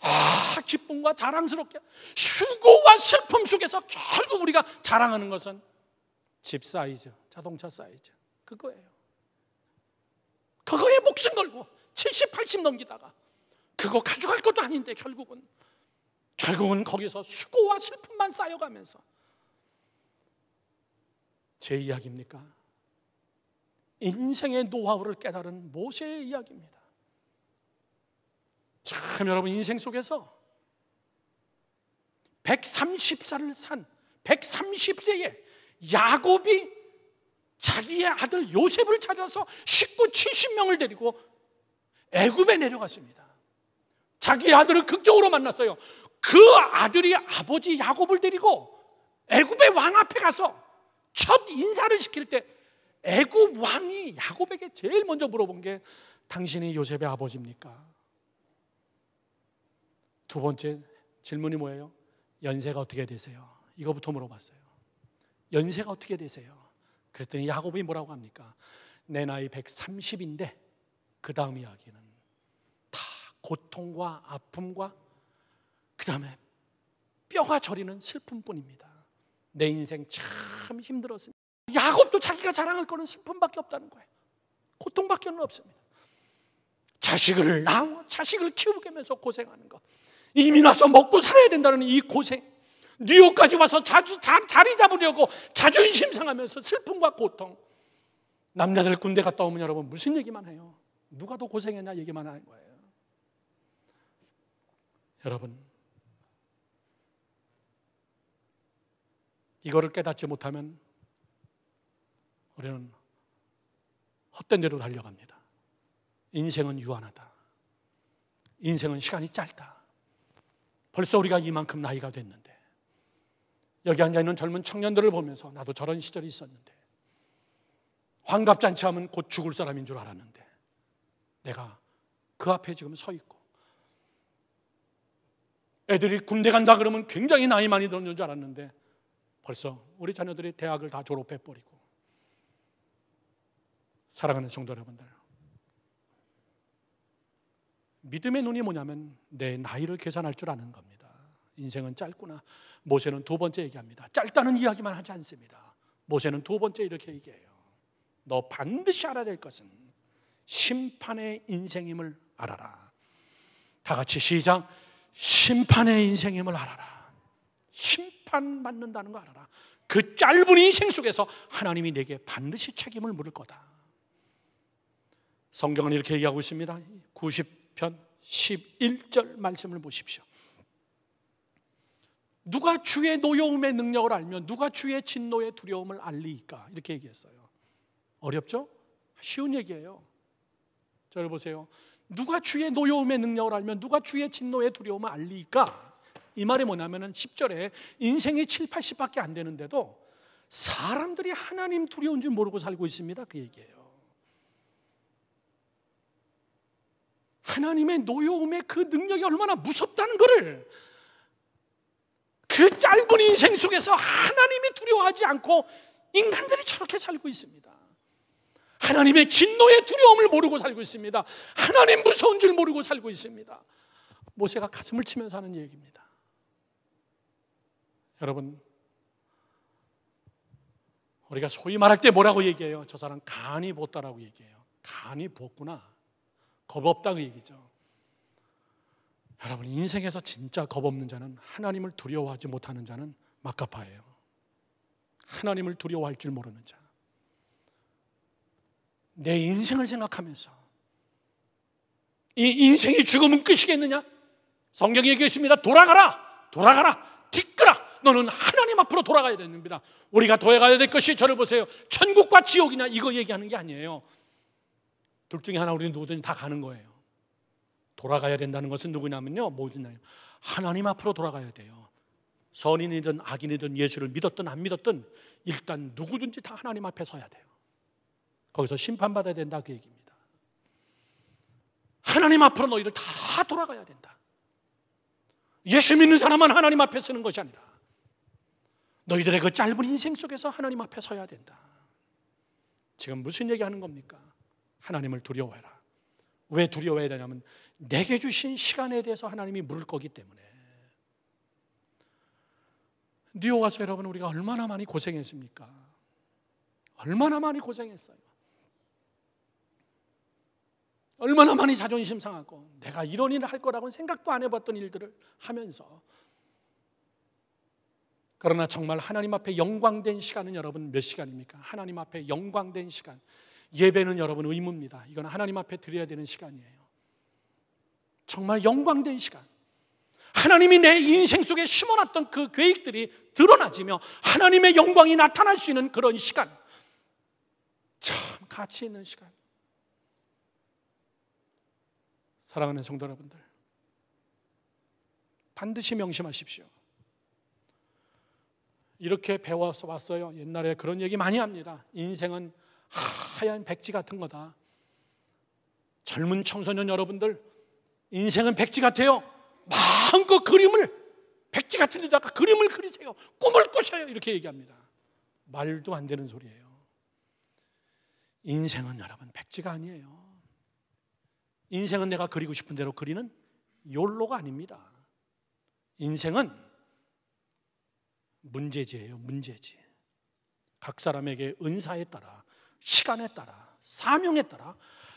아, 기쁨과 자랑스럽게 수고와 슬픔 속에서 결국 우리가 자랑하는 것은 집 사이즈, 자동차 사이즈 그거예요. 그거에 목숨 걸고 70, 80 넘기다가 그거 가져갈 것도 아닌데 결국은 결국은 거기서 수고와 슬픔만 쌓여가면서 제 이야기입니까? 인생의 노하우를 깨달은 모세의 이야기입니다. 참 여러분 인생 속에서 130살을 산 130세에 야곱이 자기의 아들 요셉을 찾아서 식구 70명을 데리고 애굽에 내려갔습니다. 자기 아들을 극적으로 만났어요. 그 아들이 아버지 야곱을 데리고 애굽의 왕 앞에 가서 첫 인사를 시킬 때 애굽 왕이 야곱에게 제일 먼저 물어본 게 당신이 요셉의 아버지입니까? 두 번째 질문이 뭐예요? 연세가 어떻게 되세요? 이거부터 물어봤어요. 연세가 어떻게 되세요? 그랬더니 야곱이 뭐라고 합니까? 내 나이 130인데 그 다음 이야기는 다 고통과 아픔과 그 다음에 뼈가 저리는 슬픔뿐입니다. 내 인생 참 힘들었습니다. 야곱도 자기가 자랑할 거는 슬픔밖에 없다는 거예요. 고통밖에 없습니다. 자식을 낳아 자식을 키우면서 고생하는 것. 이민 와서 먹고 살아야 된다는 이 고생. 뉴욕까지 와서 자주 자, 자리 잡으려고 자존심 상하면서 슬픔과 고통. 남자들 군대 갔다 오면 여러분 무슨 얘기만 해요. 누가 더 고생했냐 얘기만 하는 거예요. 여러분 이거를 깨닫지 못하면 우리는 헛된 대로 달려갑니다. 인생은 유한하다. 인생은 시간이 짧다. 벌써 우리가 이만큼 나이가 됐는데 여기 앉아 있는 젊은 청년들을 보면서 나도 저런 시절이 있었는데 환갑잔치 하면 곧 죽을 사람인 줄 알았는데 내가 그 앞에 지금 서 있고 애들이 군대 간다 그러면 굉장히 나이 많이 들었는 줄 알았는데 벌써 우리 자녀들이 대학을 다 졸업해 버리고 사랑하는 성도 여러분들 믿음의 눈이 뭐냐면 내 나이를 계산할 줄 아는 겁니다. 인생은 짧구나. 모세는 두 번째 얘기합니다. 짧다는 이야기만 하지 않습니다. 모세는 두 번째 이렇게 얘기해요. 너 반드시 알아야 될 것은 심판의 인생임을 알아라. 다 같이 시작. 심판의 인생임을 알아라. 심판 심판받는다는 거 알아라. 그 짧은 인생 속에서 하나님이 내게 반드시 책임을 물을 거다. 성경은 이렇게 얘기하고 있습니다. 90편 11절 말씀을 보십시오. 누가 주의 노여움의 능력을 알면 누가 주의 진노의 두려움을 알리까? 이렇게 얘기했어요. 어렵죠? 쉬운 얘기예요. 저를 보세요. 누가 주의 노여움의 능력을 알면 누가 주의 진노의 두려움을 알리까? 이 말이 뭐냐면은 10절에 인생이 7, 80밖에 안 되는데도 사람들이 하나님 두려운 줄 모르고 살고 있습니다. 그 얘기예요. 하나님의 노여움의 그 능력이 얼마나 무섭다는 것을 그 짧은 인생 속에서 하나님이 두려워하지 않고 인간들이 저렇게 살고 있습니다. 하나님의 진노의 두려움을 모르고 살고 있습니다. 하나님 무서운 줄 모르고 살고 있습니다. 모세가 가슴을 치면서 하는 얘기입니다. 여러분, 우리가 소위 말할 때 뭐라고 얘기해요? 저 사람 간이 볶다라고 얘기해요. 간이 볶구나. 겁 없다는 얘기죠. 여러분, 인생에서 진짜 겁 없는 자는 하나님을 두려워하지 못하는 자는 막가파예요. 하나님을 두려워할 줄 모르는 자. 내 인생을 생각하면서 이 인생이 죽음은 끝이겠느냐? 성경이 얘기했습니다. 돌아가라! 돌아가라! 뒤끄라! 너는 하나님 앞으로 돌아가야 됩니다. 우리가 돌아가야 될 것이 저를 보세요. 천국과 지옥이나 이거 얘기하는 게 아니에요. 둘 중에 하나 우리는 누구든 지다 가는 거예요. 돌아가야 된다는 것은 누구냐면요. 뭐냐면 하나님 앞으로 돌아가야 돼요. 선인이든 악인이든 예수를 믿었든 안 믿었든 일단 누구든지 다 하나님 앞에 서야 돼요. 거기서 심판받아야 된다 그 얘기입니다. 하나님 앞으로 너희들 다 돌아가야 된다. 예수 믿는 사람만 하나님 앞에 서는 것이 아니라 너희들의 그 짧은 인생 속에서 하나님 앞에 서야 된다. 지금 무슨 얘기 하는 겁니까? 하나님을 두려워해라. 왜 두려워해야 되냐면 내게 주신 시간에 대해서 하나님이 물을 거기 때문에. 뉴욕 와서 여러분 우리가 얼마나 많이 고생했습니까? 얼마나 많이 고생했어요. 얼마나 많이 자존심 상하고 내가 이런 일을 할 거라고는 생각도 안 해봤던 일들을 하면서 그러나 정말 하나님 앞에 영광된 시간은 여러분 몇 시간입니까? 하나님 앞에 영광된 시간. 예배는 여러분 의무입니다. 이건 하나님 앞에 드려야 되는 시간이에요. 정말 영광된 시간. 하나님이 내 인생 속에 심어놨던 그 계획들이 드러나지며 하나님의 영광이 나타날 수 있는 그런 시간. 참 가치 있는 시간. 사랑하는 성도 여러분들. 반드시 명심하십시오. 이렇게 배워서 왔어요. 옛날에 그런 얘기 많이 합니다. 인생은 하얀 백지 같은 거다. 젊은 청소년 여러분들, 인생은 백지 같아요. 마음껏 그림을 백지 같은 데다가 그림을 그리세요. 꿈을 꾸세요. 이렇게 얘기합니다. 말도 안 되는 소리예요. 인생은 여러분 백지가 아니에요. 인생은 내가 그리고 싶은 대로 그리는 욜로가 아닙니다. 인생은 문제지예요. 문제지. 각 사람에게 은사에 따라 시간에 따라 사명에 따라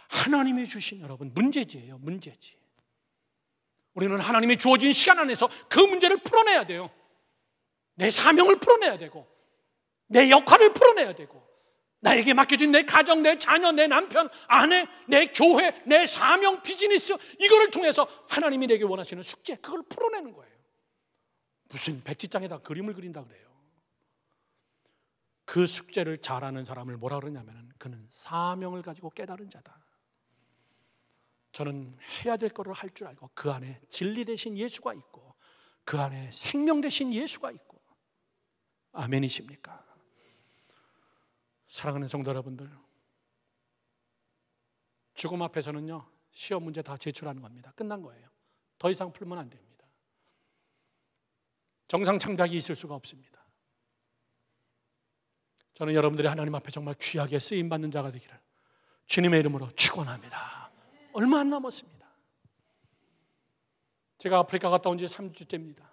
하나님이 주신 여러분 문제지예요. 문제지. 우리는 하나님이 주어진 시간 안에서 그 문제를 풀어내야 돼요. 내 사명을 풀어내야 되고 내 역할을 풀어내야 되고 나에게 맡겨진 내 가정, 내 자녀, 내 남편, 아내, 내 교회, 내 사명, 비즈니스 이거를 통해서 하나님이 내게 원하시는 숙제 그걸 풀어내는 거예요. 무슨 백지장에다 그림을 그린다 그래요. 그 숙제를 잘하는 사람을 뭐라 그러냐면 그는 사명을 가지고 깨달은 자다. 저는 해야 될 거를 할 줄 알고 그 안에 진리 대신 예수가 있고 그 안에 생명 대신 예수가 있고 아멘이십니까? 사랑하는 성도 여러분들 죽음 앞에서는요 시험 문제 다 제출하는 겁니다. 끝난 거예요. 더 이상 풀면 안 됩니다. 정상 창작이 있을 수가 없습니다. 저는 여러분들이 하나님 앞에 정말 귀하게 쓰임 받는 자가 되기를 주님의 이름으로 축원합니다. 얼마 안 남았습니다. 제가 아프리카 갔다 온 지 3주째입니다.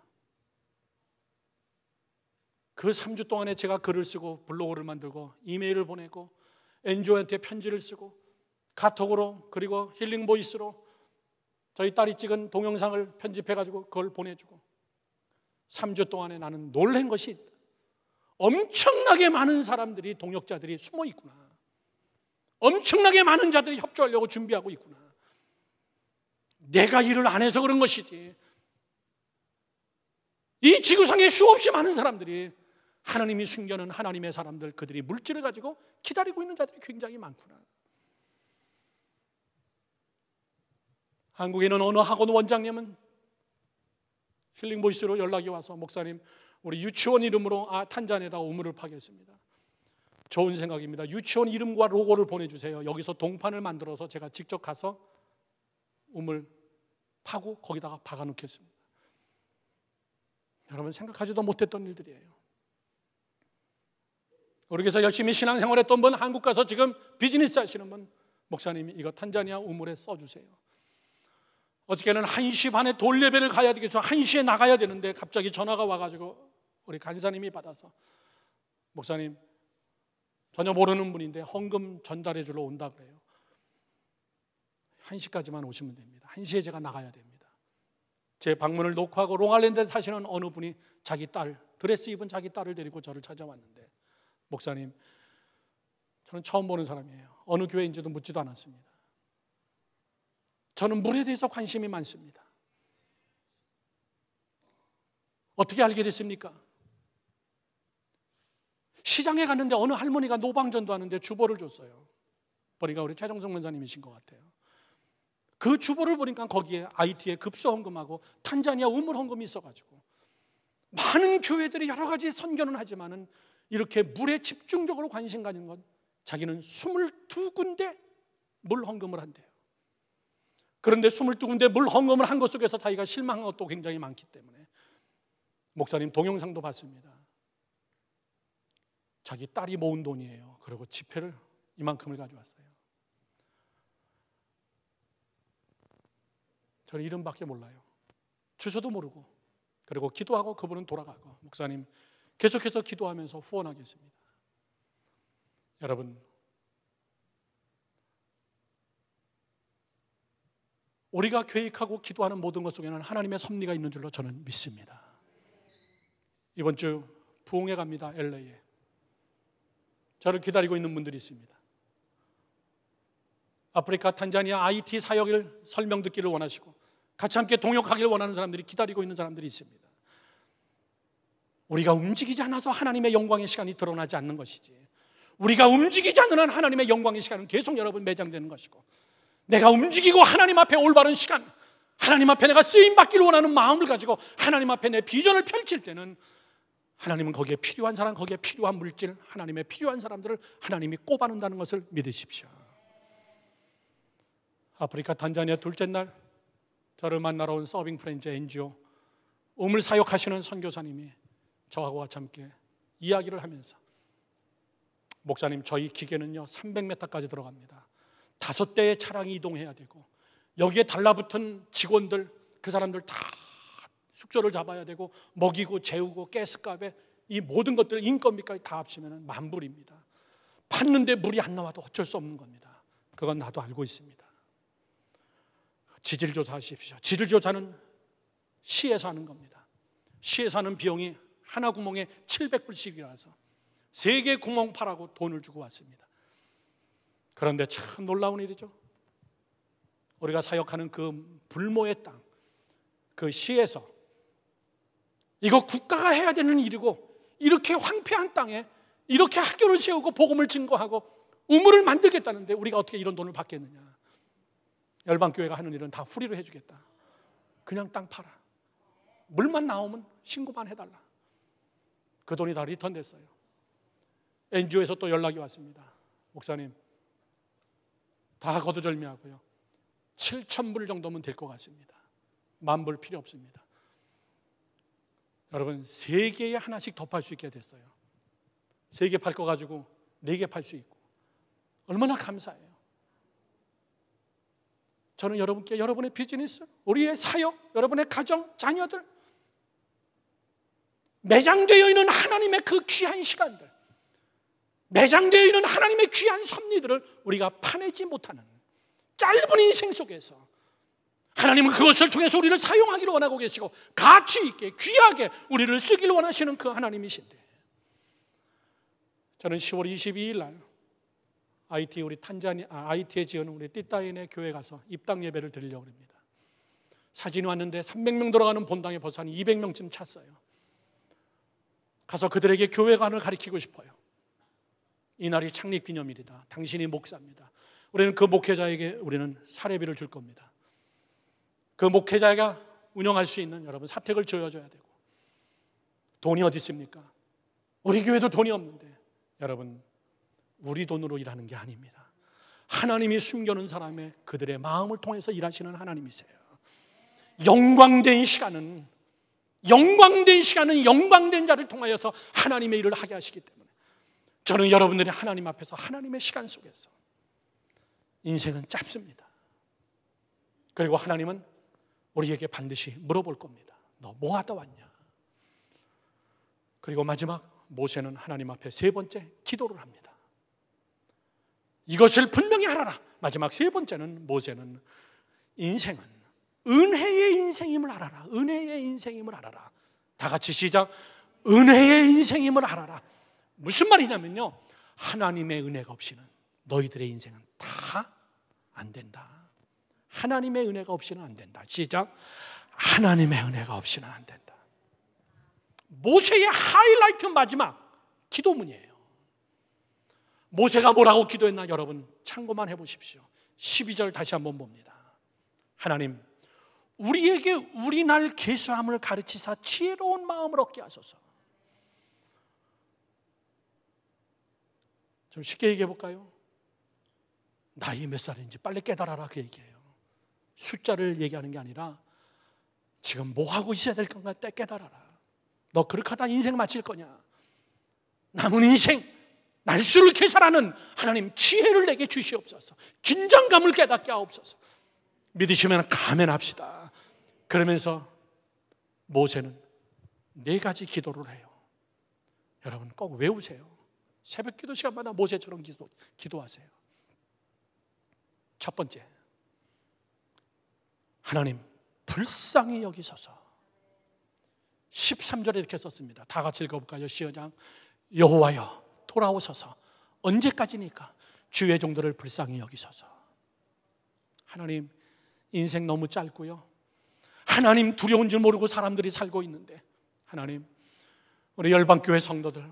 그 3주 동안에 제가 글을 쓰고 블로그를 만들고 이메일을 보내고 엔조한테 편지를 쓰고 카톡으로 그리고 힐링 보이스로 저희 딸이 찍은 동영상을 편집해 가지고 그걸 보내주고 3주 동안에 나는 놀란 것이 있다. 엄청나게 많은 사람들이 동역자들이 숨어 있구나. 엄청나게 많은 자들이 협조하려고 준비하고 있구나. 내가 일을 안 해서 그런 것이지. 이 지구상에 수없이 많은 사람들이 하나님이 숨겨는 하나님의 사람들 그들이 물질을 가지고 기다리고 있는 자들이 굉장히 많구나. 한국에 는 어느 학원 원장님은 힐링 보이스로 연락이 와서 목사님 우리 유치원 이름으로 아, 탄잔에다 우물을 파겠습니다. 좋은 생각입니다. 유치원 이름과 로고를 보내주세요. 여기서 동판을 만들어서 제가 직접 가서 우물 파고 거기다가 박아놓겠습니다. 여러분 생각하지도 못했던 일들이에요. 우리 교서 열심히 신앙생활했던 분, 한국 가서 지금 비즈니스 하시는 분, 목사님이 이거 탄자니아 우물에 써주세요. 어저께는 1시 반에 돌레벨을 가야 되겠어. 1시에 나가야 되는데 갑자기 전화가 와가지고 우리 간사님이 받아서 목사님 전혀 모르는 분인데 헌금 전달해 주러 온다 그래요. 1시까지만 오시면 됩니다. 1시에 제가 나가야 됩니다. 제 방문을 녹화하고 롱알랜드에 사시는 어느 분이 자기 딸, 드레스 입은 자기 딸을 데리고 저를 찾아왔는데 목사님 저는 처음 보는 사람이에요. 어느 교회인지도 묻지도 않았습니다. 저는 물에 대해서 관심이 많습니다. 어떻게 알게 됐습니까? 시장에 갔는데 어느 할머니가 노방전도 하는데 주보를 줬어요. 보니까 우리 최정성 원사님이신 것 같아요. 그 주보를 보니까 거기에 IT에 급소 헌금하고 탄자니아 우물 헌금이 있어가지고 많은 교회들이 여러 가지 선교는 하지만은 이렇게 물에 집중적으로 관심 가는건 자기는 22군데 물 헌금을 한대요. 그런데 22군데 물 헌금을 한 것 속에서 자기가 실망한 것도 굉장히 많기 때문에 목사님 동영상도 봤습니다. 자기 딸이 모은 돈이에요. 그리고 지폐를 이만큼을 가져왔어요. 저는 이름밖에 몰라요. 주소도 모르고 그리고 기도하고 그분은 돌아가고 목사님 계속해서 기도하면서 후원하겠습니다. 여러분 우리가 계획하고 기도하는 모든 것 속에는 하나님의 섭리가 있는 줄로 저는 믿습니다. 이번 주부흥에 갑니다. LA에. 저를 기다리고 있는 분들이 있습니다. 아프리카 탄자니아 IT 사역을 설명 듣기를 원하시고 같이 함께 동역하기를 원하는 사람들이 기다리고 있는 사람들이 있습니다. 우리가 움직이지 않아서 하나님의 영광의 시간이 드러나지 않는 것이지. 우리가 움직이지 않는 한 하나님의 영광의 시간은 계속 여러분 매장되는 것이고 내가 움직이고 하나님 앞에 올바른 시간, 하나님 앞에 내가 쓰임받기를 원하는 마음을 가지고 하나님 앞에 내 비전을 펼칠 때는 하나님은 거기에 필요한 사람, 거기에 필요한 물질, 하나님의 필요한 사람들을 하나님이 꼽아놓는다는 것을 믿으십시오. 아프리카 단자니아 둘째 날 저를 만나러 온 서빙 프렌즈 NGO 음을 사역하시는 선교사님이 저하고 같이 함께 이야기를 하면서 목사님 저희 기계는요 300m까지 들어갑니다. 다섯 대의 차량이 이동해야 되고 여기에 달라붙은 직원들 그 사람들 다 숙소를 잡아야 되고 먹이고 재우고 가스값에 이 모든 것들 인건비까지 다 합치면 만불입니다. 팠는데 물이 안 나와도 어쩔 수 없는 겁니다. 그건 나도 알고 있습니다. 지질조사 하십시오. 지질조사는 시에서 하는 겁니다. 시에서 하는 비용이 하나 구멍에 700불씩이라서 세 개 구멍 파라고 돈을 주고 왔습니다. 그런데 참 놀라운 일이죠. 우리가 사역하는 그 불모의 땅, 그 시에서 이거 국가가 해야 되는 일이고 이렇게 황폐한 땅에 이렇게 학교를 세우고 복음을 증거하고 우물을 만들겠다는데 우리가 어떻게 이런 돈을 받겠느냐? 열방 교회가 하는 일은 다 후리로 해주겠다. 그냥 땅 팔아. 물만 나오면 신고만 해달라. 그 돈이 다 리턴됐어요. NGO에서 또 연락이 왔습니다. 목사님, 다 거두절미하고요. 7천불 정도면 될 것 같습니다. 만 불 필요 없습니다. 여러분 세 개에 하나씩 더 팔 수 있게 됐어요. 세 개 팔 거 가지고 네 개 팔 수 있고 얼마나 감사해요. 저는 여러분께 여러분의 비즈니스, 우리의 사역, 여러분의 가정, 자녀들 매장되어 있는 하나님의 그 귀한 시간들 매장되어 있는 하나님의 귀한 섭리들을 우리가 파내지 못하는 짧은 인생 속에서 하나님은 그것을 통해서 우리를 사용하기를 원하고 계시고 가치 있게 귀하게 우리를 쓰기를 원하시는 그 하나님이신데 저는 10월 22일 날 IT 우리 탄자니 아, IT에 지은 우리 띠따인의 교회 가서 입당 예배를 드리려고 합니다. 사진이 왔는데 300명 돌아가는 본당에 벌써 한 200명쯤 찼어요. 가서 그들에게 교회관을 가리키고 싶어요. 이 날이 창립 기념일이다. 당신이 목사입니다. 우리는 그 목회자에게 우리는 사례비를 줄 겁니다. 그 목회자가 운영할 수 있는 여러분 사택을 지어줘야 되고 돈이 어디 있습니까? 우리 교회도 돈이 없는데 여러분 우리 돈으로 일하는 게 아닙니다. 하나님이 숨겨놓은 사람의 그들의 마음을 통해서 일하시는 하나님이세요. 영광된 시간은 영광된 시간은 영광된 자를 통하여서 하나님의 일을 하게 하시기 때문에 저는 여러분들이 하나님 앞에서 하나님의 시간 속에서 인생은 짧습니다. 그리고 하나님은 우리에게 반드시 물어볼 겁니다. 너 뭐 하다 왔냐? 그리고 마지막 모세는 하나님 앞에 세 번째 기도를 합니다. 이것을 분명히 알아라. 마지막 세 번째는 모세는 인생은 은혜의 인생임을 알아라. 은혜의 인생임을 알아라. 다 같이 시작. 은혜의 인생임을 알아라. 무슨 말이냐면요. 하나님의 은혜가 없이는 너희들의 인생은 다 안 된다. 하나님의 은혜가 없이는 안 된다. 시작. 하나님의 은혜가 없이는 안 된다. 모세의 하이라이트 마지막 기도문이에요. 모세가 뭐라고 기도했나 여러분 참고만 해보십시오. 12절 다시 한번 봅니다. 하나님, 우리에게 우리 날 계수함을 가르치사 지혜로운 마음을 얻게 하소서. 좀 쉽게 얘기해 볼까요? 나이 몇 살인지 빨리 깨달아라 그 얘기예요. 숫자를 얘기하는 게 아니라 지금 뭐 하고 있어야 될 건가 때 깨달아라. 너 그렇게 하다 인생 마칠 거냐? 남은 인생 날수를 계산하는 하나님 지혜를 내게 주시옵소서. 긴장감을 깨닫게 하옵소서. 믿으시면 감면합시다. 그러면서 모세는 네 가지 기도를 해요. 여러분 꼭 외우세요. 새벽 기도 시간마다 모세처럼 기도, 기도하세요. 첫 번째, 하나님 불쌍히 여기소서. 13절에 이렇게 썼습니다. 다 같이 읽어볼까요? 시어장 여호와여 돌아오소서. 언제까지니까 주의 종들을 불쌍히 여기소서. 하나님 인생 너무 짧고요. 하나님 두려운 줄 모르고 사람들이 살고 있는데 하나님 우리 열방교회 성도들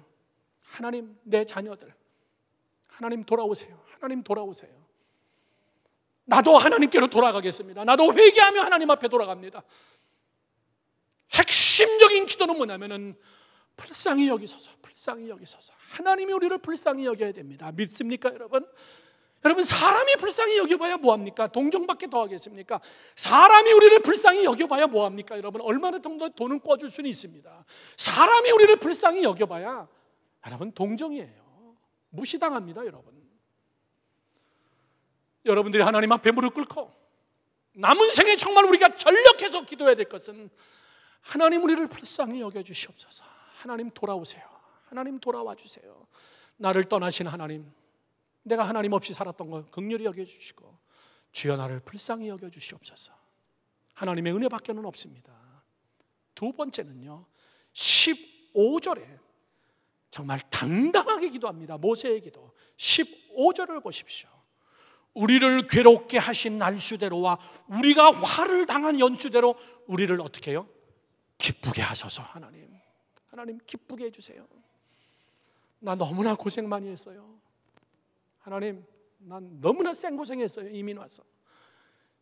하나님 내 자녀들 하나님 돌아오세요. 하나님 돌아오세요. 나도 하나님께로 돌아가겠습니다. 나도 회개하며 하나님 앞에 돌아갑니다. 핵심적인 기도는 뭐냐면은 불쌍히 여기소서, 불쌍히 여기소서. 하나님이 우리를 불쌍히 여겨야 됩니다. 믿습니까, 여러분? 여러분 사람이 불쌍히 여겨봐야 뭐합니까? 동정밖에 더하겠습니까? 사람이 우리를 불쌍히 여겨봐야 뭐합니까? 여러분 얼마나 정도 돈은 꿔줄 수는 있습니다. 사람이 우리를 불쌍히 여겨봐야 여러분 동정이에요. 무시당합니다, 여러분. 여러분들이 하나님 앞에 무릎 꿇고 남은 생에 정말 우리가 전력해서 기도해야 될 것은 하나님 우리를 불쌍히 여겨 주시옵소서. 하나님 돌아오세요. 하나님 돌아와 주세요. 나를 떠나신 하나님, 내가 하나님 없이 살았던 걸 극렬히 여겨 주시고 주여 나를 불쌍히 여겨 주시옵소서. 하나님의 은혜밖에는 없습니다. 두 번째는요. 15절에 정말 당당하게 기도합니다. 모세의 기도. 15절을 보십시오. 우리를 괴롭게 하신 날수대로와 우리가 화를 당한 연수대로 우리를 어떻게 해요? 기쁘게 하소서 하나님. 하나님 기쁘게 해주세요. 나 너무나 고생 많이 했어요. 하나님, 난 너무나 생고생했어요. 이민 와서.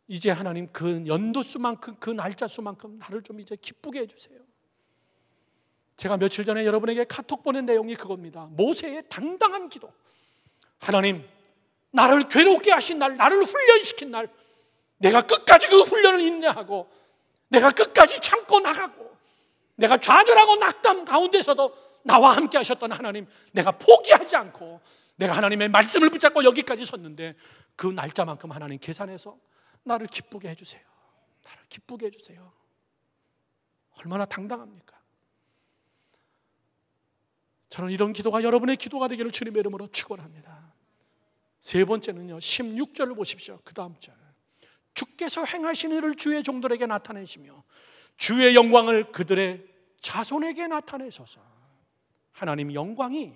이제 하나님 그 연도수만큼, 그 날짜수만큼 나를 좀 이제 기쁘게 해주세요. 제가 며칠 전에 여러분에게 카톡 보낸 내용이 그겁니다. 모세의 당당한 기도. 하나님, 나를 괴롭게 하신 날, 나를 훈련시킨 날, 내가 끝까지 그 훈련을 인내하고, 내가 끝까지 참고 나가고, 내가 좌절하고 낙담 가운데서도 나와 함께 하셨던 하나님, 내가 포기하지 않고, 내가 하나님의 말씀을 붙잡고 여기까지 섰는데, 그 날짜만큼 하나님 계산해서 나를 기쁘게 해주세요. 나를 기쁘게 해주세요. 얼마나 당당합니까? 저는 이런 기도가 여러분의 기도가 되기를 주님의 이름으로 축원합니다. 세 번째는요. 16절을 보십시오. 그 다음 절. 주께서 행하신 일을 주의 종들에게 나타내시며 주의 영광을 그들의 자손에게 나타내소서. 하나님 영광이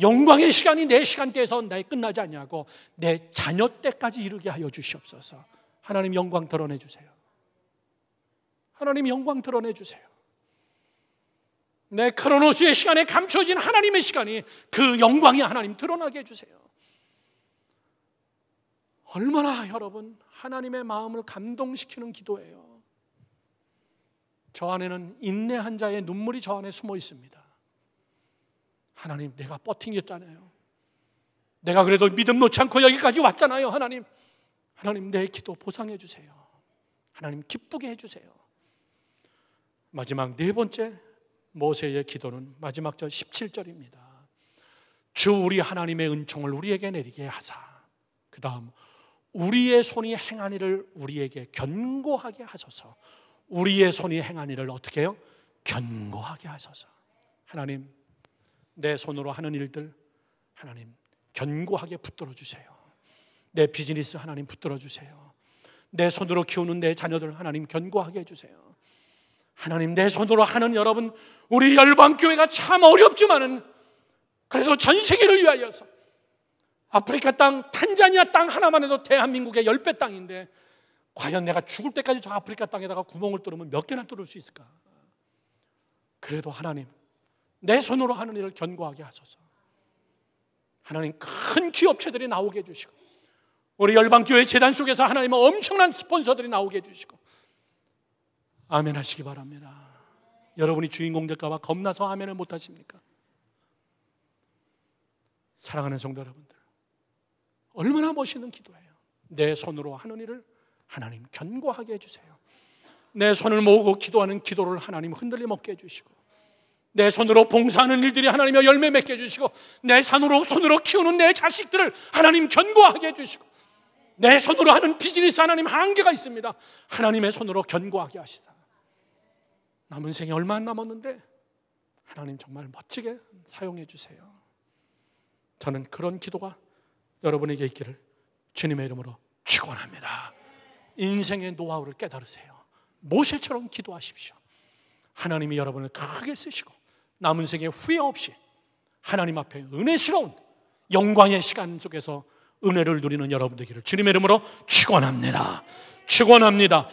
영광의 시간이 내 시간대에서 내 끝나지 않냐고 내 자녀 때까지 이르게 하여 주시옵소서. 하나님 영광 드러내 주세요. 하나님 영광 드러내 주세요. 내 크로노스의 시간에 감춰진 하나님의 시간이 그 영광이 하나님 드러나게 해주세요. 얼마나 여러분 하나님의 마음을 감동시키는 기도예요. 저 안에는 인내한 자의 눈물이 저 안에 숨어 있습니다. 하나님, 내가 버팅겼잖아요. 내가 그래도 믿음 놓지 않고 여기까지 왔잖아요. 하나님, 하나님 내 기도 보상해 주세요. 하나님 기쁘게 해 주세요. 마지막 네 번째 모세의 기도는 마지막 절 17절입니다. 주 우리 하나님의 은총을 우리에게 내리게 하사. 그 다음, 우리의 손이 행한 일을 우리에게 견고하게 하소서. 우리의 손이 행한 일을 어떻게 해요? 견고하게 하소서. 하나님, 내 손으로 하는 일들, 하나님, 견고하게 붙들어 주세요. 내 비즈니스 하나님 붙들어 주세요. 내 손으로 키우는 내 자녀들 하나님 견고하게 해주세요. 하나님 내 손으로 하는 여러분, 우리 열방교회가 참 어렵지만은 그래도 전 세계를 위하여서 아프리카 땅, 탄자니아 땅 하나만 해도 대한민국의 열 배 땅인데 과연 내가 죽을 때까지 저 아프리카 땅에다가 구멍을 뚫으면 몇 개나 뚫을 수 있을까? 그래도 하나님, 내 손으로 하는 일을 견고하게 하소서. 하나님 큰 기업체들이 나오게 해주시고 우리 열방교회 재단 속에서 하나님은 엄청난 스폰서들이 나오게 해주시고 아멘 하시기 바랍니다. 여러분이 주인공 될까봐 겁나서 아멘을 못 하십니까? 사랑하는 성도 여러분들, 얼마나 멋있는 기도예요. 내 손으로 하는 일을 하나님 견고하게 해주세요. 내 손을 모으고 기도하는 기도를 하나님 흔들림 없게 해주시고, 내 손으로 봉사하는 일들이 하나님의 열매 맺게 해주시고, 내 산으로 손으로 키우는 내 자식들을 하나님 견고하게 해주시고, 내 손으로 하는 비즈니스 하나님 한계가 있습니다. 하나님의 손으로 견고하게 하시다. 남은 생이 얼마 안 남았는데 하나님 정말 멋지게 사용해 주세요. 저는 그런 기도가 여러분에게 있기를 주님의 이름으로 축원합니다. 인생의 노하우를 깨달으세요. 모세처럼 기도하십시오. 하나님이 여러분을 크게 쓰시고 남은 생에 후회 없이 하나님 앞에 은혜스러운 영광의 시간 속에서 은혜를 누리는 여러분 되기를 주님의 이름으로 축원합니다. 축원합니다.